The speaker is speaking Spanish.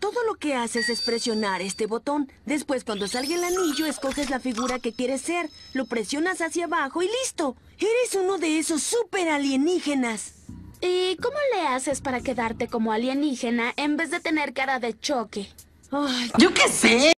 Todo lo que haces es presionar este botón. Después, cuando salga el anillo, escoges la figura que quieres ser, lo presionas hacia abajo y ¡listo! Eres uno de esos super alienígenas. ¿Y cómo le haces para quedarte como alienígena en vez de tener cara de choque? ¡Yo qué sé!